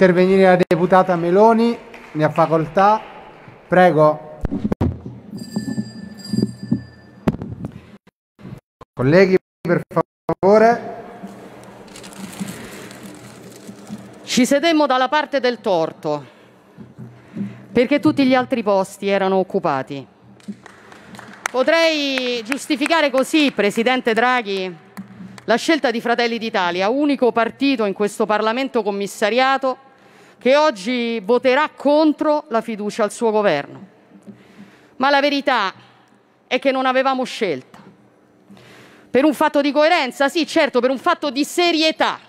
intervenire la deputata Meloni, ne ha facoltà. Prego. Colleghi, per favore. Ci sedemmo dalla parte del torto, perché tutti gli altri posti erano occupati. Potrei giustificare così, Presidente Draghi, la scelta di Fratelli d'Italia, unico partito in questo Parlamento commissariato che oggi voterà contro la fiducia al suo governo. Ma la verità è che non avevamo scelta. Per un fatto di coerenza, sì, certo, per un fatto di serietà.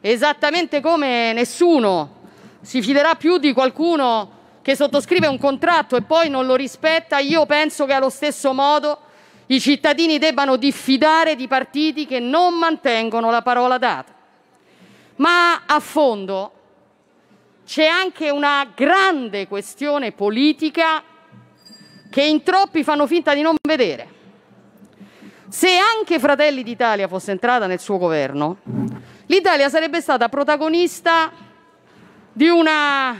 Esattamente come nessuno si fiderà più di qualcuno che sottoscrive un contratto e poi non lo rispetta, io penso che allo stesso modo i cittadini debbano diffidare di partiti che non mantengono la parola data. Ma a fondo c'è anche una grande questione politica che in troppi fanno finta di non vedere. Se anche Fratelli d'Italia fosse entrata nel suo governo, l'Italia sarebbe stata protagonista di una,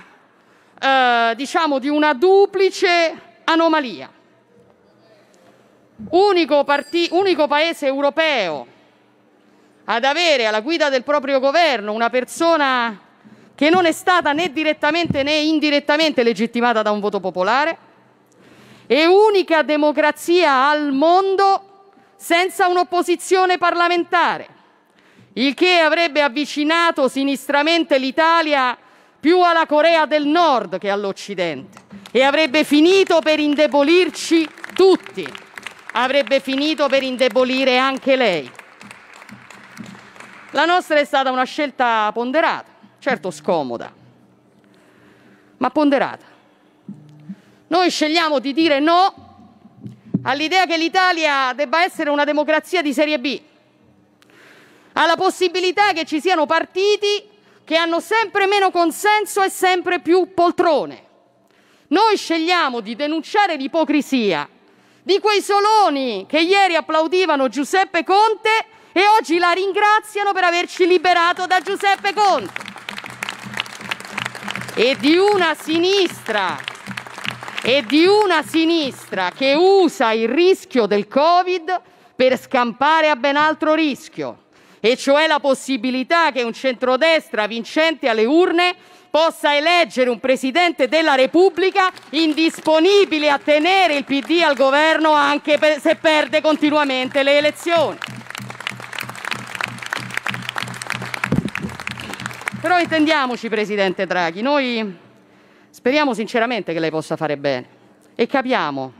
eh, diciamo, di una duplice anomalia. Unico, unico paese europeo ad avere alla guida del proprio governo una persona che non è stata né direttamente né indirettamente legittimata da un voto popolare, e unica democrazia al mondo senza un'opposizione parlamentare, il che avrebbe avvicinato sinistramente l'Italia più alla Corea del Nord che all'Occidente e avrebbe finito per indebolirci tutti, avrebbe finito per indebolire anche lei. La nostra è stata una scelta ponderata certo scomoda, ma ponderata. Noi scegliamo di dire no all'idea che l'Italia debba essere una democrazia di serie B, alla possibilità che ci siano partiti che hanno sempre meno consenso e sempre più poltrone. Noi scegliamo di denunciare l'ipocrisia di quei soloni che ieri applaudivano Giuseppe Conte e oggi la ringraziano per averci liberato da Giuseppe Conte e di una sinistra e di una sinistra che usa il rischio del Covid per scampare a ben altro rischio, e cioè la possibilità che un centrodestra vincente alle urne possa eleggere un Presidente della Repubblica indisponibile a tenere il PD al governo anche se perde continuamente le elezioni. Però intendiamoci, Presidente Draghi, noi speriamo sinceramente che lei possa fare bene e capiamo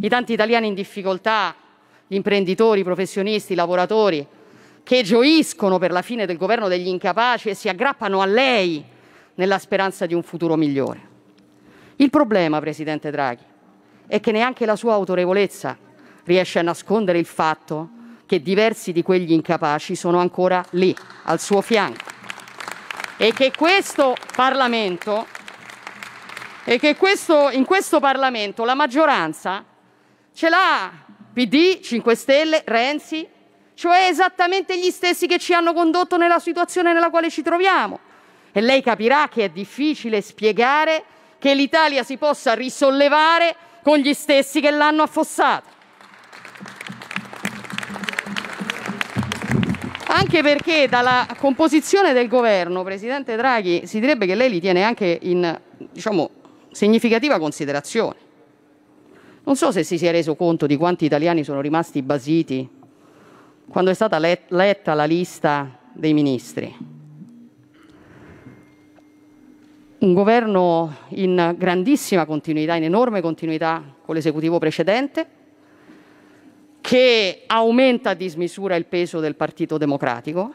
i tanti italiani in difficoltà, gli imprenditori, i professionisti, i lavoratori che gioiscono per la fine del governo degli incapaci e si aggrappano a lei nella speranza di un futuro migliore. Il problema, Presidente Draghi, è che neanche la sua autorevolezza riesce a nascondere il fatto che diversi di quegli incapaci sono ancora lì, al suo fianco e che questo Parlamento e che questo, in questo Parlamento la maggioranza ce l'ha PD, 5 Stelle, Renzi, cioè esattamente gli stessi che ci hanno condotto nella situazione nella quale ci troviamo. E lei capirà che è difficile spiegare che l'Italia si possa risollevare con gli stessi che l'hanno affossata. Anche perché dalla composizione del governo, Presidente Draghi, si direbbe che lei li tiene anche in diciamo, significativa considerazione. Non so se si sia reso conto di quanti italiani sono rimasti basiti quando è stata let- letta la lista dei ministri. un governo in grandissima continuità, in enorme continuità con l'esecutivo precedente, che aumenta a dismisura il peso del Partito Democratico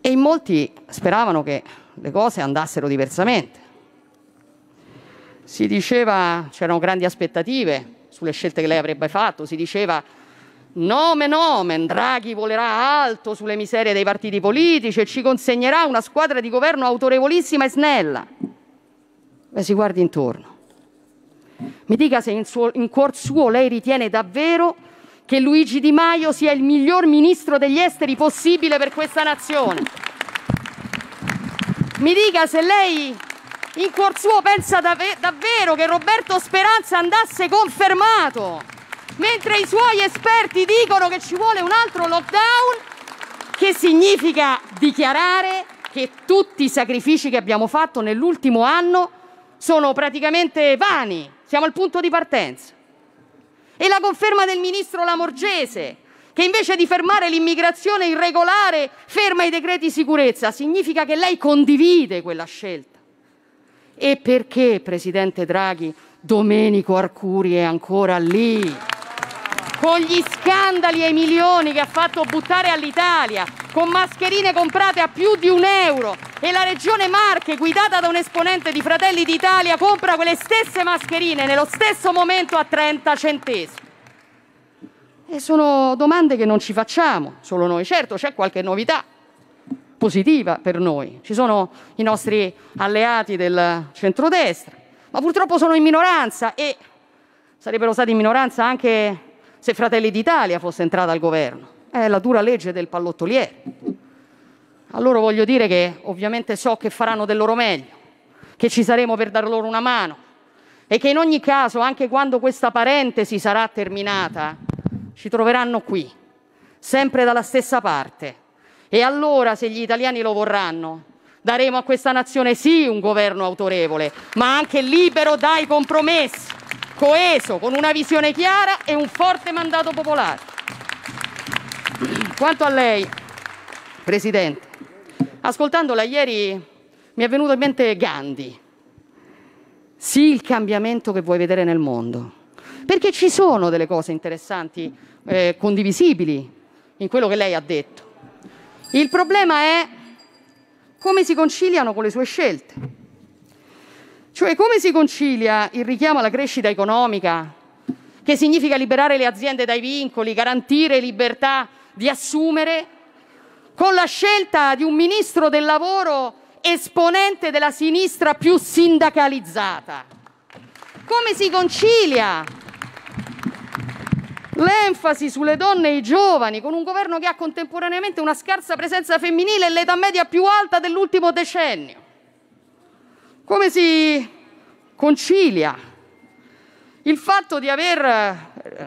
e in molti speravano che le cose andassero diversamente. Si diceva, c'erano grandi aspettative sulle scelte che lei avrebbe fatto, si diceva nomen omen, Draghi volerà alto sulle miserie dei partiti politici e ci consegnerà una squadra di governo autorevolissima e snella. Beh, si guardi intorno. Mi dica se in, suo, in cuor suo lei ritiene davvero che Luigi Di Maio sia il miglior ministro degli esteri possibile per questa nazione. Mi dica se lei in cuor suo pensa dav davvero che Roberto Speranza andasse confermato, mentre i suoi esperti dicono che ci vuole un altro lockdown, che significa dichiarare che tutti i sacrifici che abbiamo fatto nell'ultimo anno sono praticamente vani, siamo al punto di partenza. E la conferma del ministro Lamorgese, che invece di fermare l'immigrazione irregolare ferma i decreti sicurezza, significa che lei condivide quella scelta. E perché, Presidente Draghi, Domenico Arcuri è ancora lì? con gli scandali ai milioni che ha fatto buttare all'Italia, con mascherine comprate a più di un euro e la regione Marche, guidata da un esponente di Fratelli d'Italia, compra quelle stesse mascherine nello stesso momento a 30 centesimi. E sono domande che non ci facciamo, solo noi. Certo, c'è qualche novità positiva per noi. Ci sono i nostri alleati del centrodestra, ma purtroppo sono in minoranza e sarebbero stati in minoranza anche se Fratelli d'Italia fosse entrata al governo. È la dura legge del pallottoliere. A loro voglio dire che ovviamente so che faranno del loro meglio, che ci saremo per dar loro una mano e che in ogni caso, anche quando questa parentesi sarà terminata, ci troveranno qui, sempre dalla stessa parte. E allora, se gli italiani lo vorranno, daremo a questa nazione sì un governo autorevole, ma anche libero dai compromessi coeso, con una visione chiara e un forte mandato popolare. Quanto a lei, Presidente, ascoltandola ieri mi è venuto in mente Gandhi. Sì, il cambiamento che vuoi vedere nel mondo. Perché ci sono delle cose interessanti, eh, condivisibili in quello che lei ha detto. Il problema è come si conciliano con le sue scelte. Cioè come si concilia il richiamo alla crescita economica, che significa liberare le aziende dai vincoli, garantire libertà di assumere, con la scelta di un ministro del lavoro esponente della sinistra più sindacalizzata? Come si concilia l'enfasi sulle donne e i giovani, con un governo che ha contemporaneamente una scarsa presenza femminile e l'età media più alta dell'ultimo decennio. Come si concilia il fatto di aver, eh,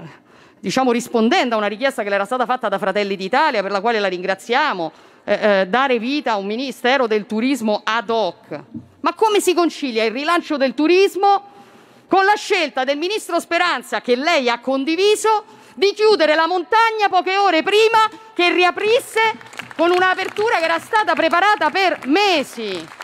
diciamo rispondendo a una richiesta che le era stata fatta da Fratelli d'Italia, per la quale la ringraziamo, eh, eh, dare vita a un Ministero del Turismo ad hoc? Ma come si concilia il rilancio del turismo con la scelta del Ministro Speranza, che lei ha condiviso, di chiudere la montagna poche ore prima che riaprisse con un'apertura che era stata preparata per mesi.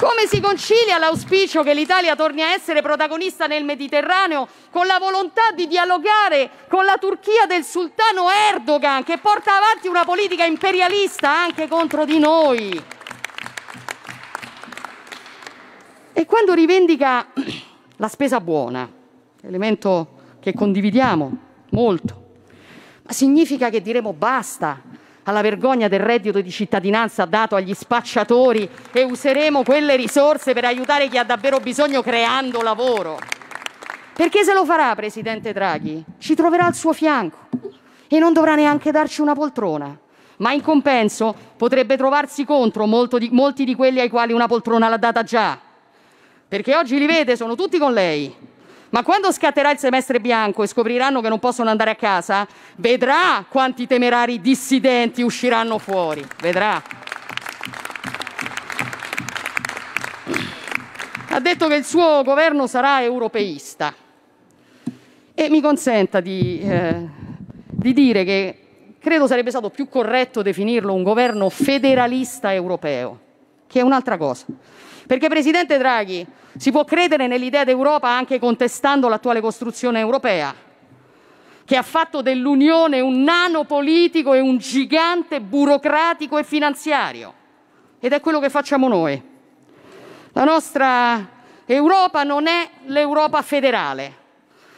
Come si concilia l'auspicio che l'Italia torni a essere protagonista nel Mediterraneo con la volontà di dialogare con la Turchia del sultano Erdogan che porta avanti una politica imperialista anche contro di noi? E quando rivendica la spesa buona, elemento che condividiamo molto, ma significa che diremo basta alla vergogna del reddito di cittadinanza dato agli spacciatori e useremo quelle risorse per aiutare chi ha davvero bisogno creando lavoro. Perché se lo farà, Presidente Draghi, ci troverà al suo fianco e non dovrà neanche darci una poltrona. Ma in compenso potrebbe trovarsi contro di, molti di quelli ai quali una poltrona l'ha data già. Perché oggi li vede, sono tutti con lei, ma quando scatterà il semestre bianco e scopriranno che non possono andare a casa, vedrà quanti temerari dissidenti usciranno fuori. Vedrà. Ha detto che il suo governo sarà europeista. E mi consenta di, eh, di dire che credo sarebbe stato più corretto definirlo un governo federalista europeo che è un'altra cosa. Perché Presidente Draghi si può credere nell'idea d'Europa anche contestando l'attuale costruzione europea, che ha fatto dell'Unione un nano politico e un gigante burocratico e finanziario. Ed è quello che facciamo noi. La nostra Europa non è l'Europa federale,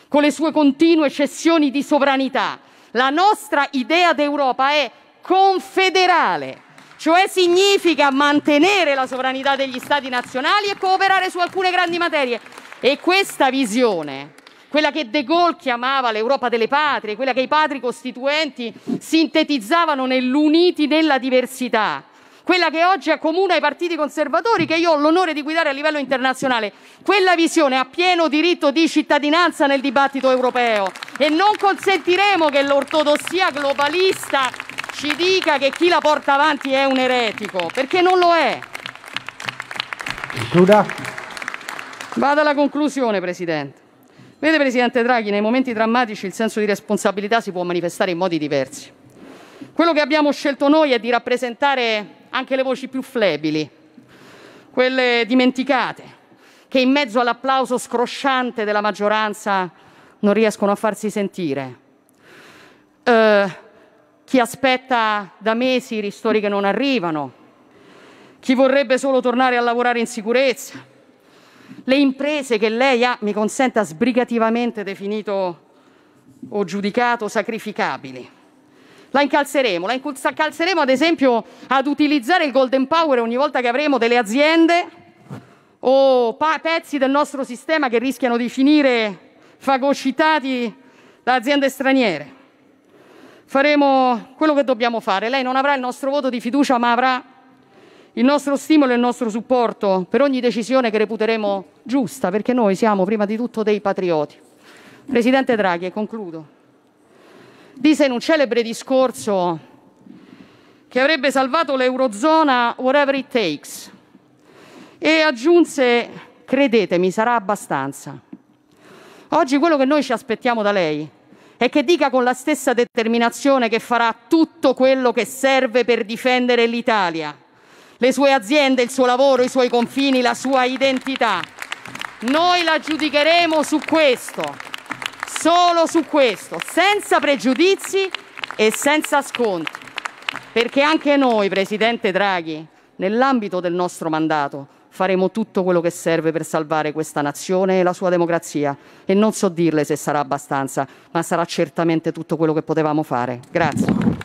con le sue continue cessioni di sovranità. La nostra idea d'Europa è confederale cioè significa mantenere la sovranità degli Stati nazionali e cooperare su alcune grandi materie. E questa visione, quella che De Gaulle chiamava l'Europa delle patrie, quella che i padri costituenti sintetizzavano nell'uniti nella diversità, quella che oggi accomuna i partiti conservatori che io ho l'onore di guidare a livello internazionale, quella visione ha pieno diritto di cittadinanza nel dibattito europeo e non consentiremo che l'ortodossia globalista ci dica che chi la porta avanti è un eretico, perché non lo è. Chiuda. Vado alla conclusione, Presidente. Vede, Presidente Draghi, nei momenti drammatici il senso di responsabilità si può manifestare in modi diversi. Quello che abbiamo scelto noi è di rappresentare anche le voci più flebili, quelle dimenticate, che in mezzo all'applauso scrosciante della maggioranza non riescono a farsi sentire. Uh, chi aspetta da mesi i ristori che non arrivano, chi vorrebbe solo tornare a lavorare in sicurezza, le imprese che lei ha, mi consenta, sbrigativamente definito o giudicato sacrificabili. La incalzeremo, la incalzeremo ad esempio ad utilizzare il Golden Power ogni volta che avremo delle aziende o pezzi del nostro sistema che rischiano di finire fagocitati da aziende straniere faremo quello che dobbiamo fare. Lei non avrà il nostro voto di fiducia, ma avrà il nostro stimolo e il nostro supporto per ogni decisione che reputeremo giusta, perché noi siamo prima di tutto dei patrioti. Presidente Draghi, e concludo. Disse in un celebre discorso che avrebbe salvato l'Eurozona whatever it takes e aggiunse, credetemi, sarà abbastanza. Oggi quello che noi ci aspettiamo da lei e che dica con la stessa determinazione che farà tutto quello che serve per difendere l'Italia, le sue aziende, il suo lavoro, i suoi confini, la sua identità. Noi la giudicheremo su questo, solo su questo, senza pregiudizi e senza sconti. Perché anche noi, Presidente Draghi, nell'ambito del nostro mandato, faremo tutto quello che serve per salvare questa nazione e la sua democrazia e non so dirle se sarà abbastanza, ma sarà certamente tutto quello che potevamo fare. Grazie.